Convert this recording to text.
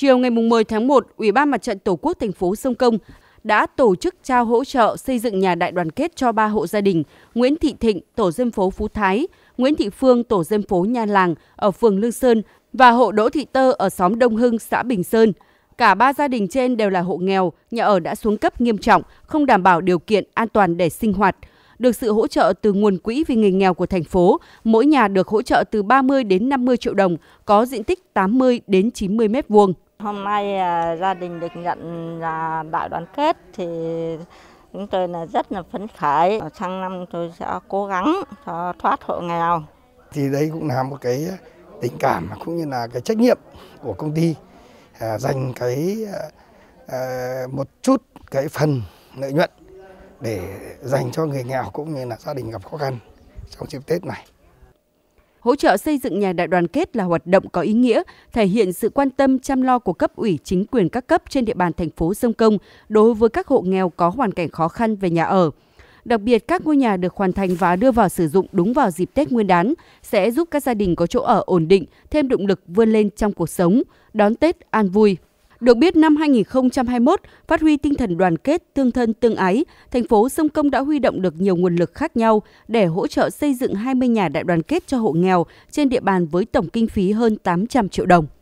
Chiều ngày 10 tháng 1, Ủy ban Mặt trận Tổ quốc thành phố Sông Công đã tổ chức trao hỗ trợ xây dựng nhà đại đoàn kết cho ba hộ gia đình Nguyễn Thị Thịnh, tổ dân phố Phú Thái, Nguyễn Thị Phương, tổ dân phố Nha Làng ở phường Lương Sơn và hộ Đỗ Thị Tơ ở xóm Đông Hưng, xã Bình Sơn. Cả ba gia đình trên đều là hộ nghèo, nhà ở đã xuống cấp nghiêm trọng, không đảm bảo điều kiện an toàn để sinh hoạt. Được sự hỗ trợ từ nguồn quỹ vì người nghèo của thành phố, mỗi nhà được hỗ trợ từ 30 đến 50 triệu đồng, có diện tích 80 đến 90 mét vuông. Hôm nay à, gia đình được nhận là đại đoàn kết thì chúng tôi là rất là phấn khởi. Sang năm tôi sẽ cố gắng thoát hộ nghèo. Thì đây cũng là một cái tình cảm cũng như là cái trách nhiệm của công ty à, dành cái à, một chút cái phần lợi nhuận để dành cho người nghèo cũng như là gia đình gặp khó khăn trong dịp Tết này hỗ trợ xây dựng nhà đại đoàn kết là hoạt động có ý nghĩa, thể hiện sự quan tâm chăm lo của cấp ủy chính quyền các cấp trên địa bàn thành phố Sông Công đối với các hộ nghèo có hoàn cảnh khó khăn về nhà ở. Đặc biệt, các ngôi nhà được hoàn thành và đưa vào sử dụng đúng vào dịp Tết Nguyên đán sẽ giúp các gia đình có chỗ ở ổn định, thêm động lực vươn lên trong cuộc sống, đón Tết an vui. Được biết, năm 2021, phát huy tinh thần đoàn kết, tương thân, tương ái, thành phố Sông Công đã huy động được nhiều nguồn lực khác nhau để hỗ trợ xây dựng 20 nhà đại đoàn kết cho hộ nghèo trên địa bàn với tổng kinh phí hơn 800 triệu đồng.